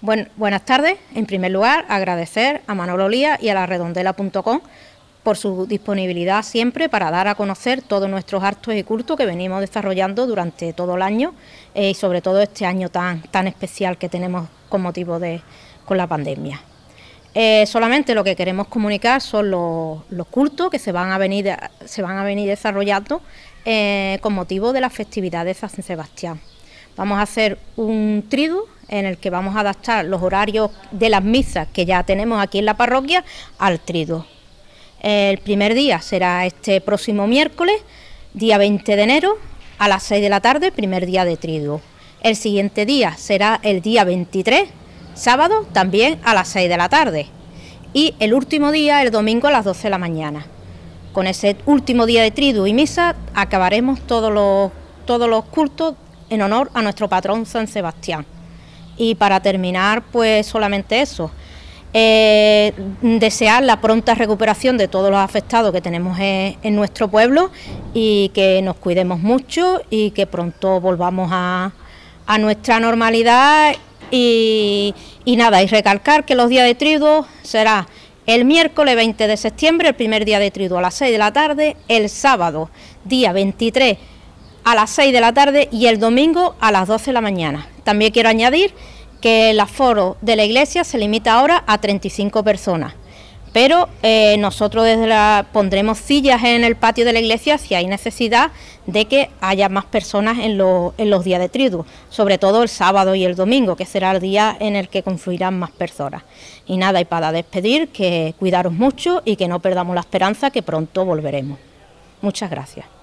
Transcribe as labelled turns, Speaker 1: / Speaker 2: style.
Speaker 1: buenas tardes. En primer lugar, agradecer a Manolo Lía y a la redondela.com por su disponibilidad siempre para dar a conocer todos nuestros actos y cultos que venimos desarrollando durante todo el año eh, y sobre todo este año tan, tan especial que tenemos con motivo de con la pandemia. Eh, solamente lo que queremos comunicar son los, cultos que se van a venir, se van a venir desarrollando eh, con motivo de las festividades de San Sebastián. Vamos a hacer un tridu... en el que vamos a adaptar los horarios de las misas que ya tenemos aquí en la parroquia al triduo. El primer día será este próximo miércoles, día 20 de enero, a las 6 de la tarde, primer día de tridu... El siguiente día será el día 23, sábado, también a las 6 de la tarde. Y el último día, el domingo, a las 12 de la mañana. Con ese último día de tridu y misa acabaremos todos los, todos los cultos en honor a nuestro patrón San Sebastián. Y para terminar, pues solamente eso. Eh, desear la pronta recuperación de todos los afectados que tenemos en, nuestro pueblo y que nos cuidemos mucho y que pronto volvamos a, nuestra normalidad y, nada, y recalcar que los días de trigo será el miércoles 20 de septiembre, el primer día de trigo a las 6 de la tarde, el sábado, día 23 a las 6 de la tarde y el domingo a las 12 de la mañana. También quiero añadir que el aforo de la iglesia se limita ahora a 35 personas, pero eh, nosotros la, pondremos sillas en el patio de la iglesia si hay necesidad de que haya más personas en, los días de tridu, sobre todo el sábado y el domingo, que será el día en el que confluirán más personas. Y nada, y para despedir, que cuidaros mucho y que no perdamos la esperanza que pronto volveremos. Muchas gracias.